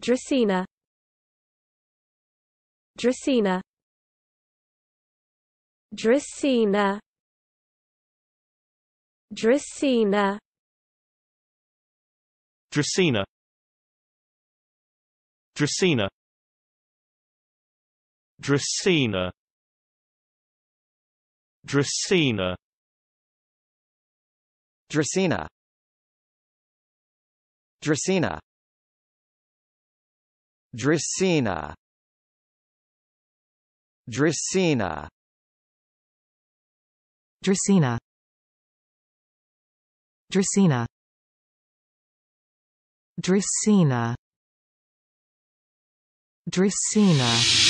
Dracaena Dracaena Dracaena Dracaena Dracaena Dracaena Dracaena Dracaena Dracaena Dracaena Dracaena Dracaena Dracaena Dracaena Dracaena Dracaena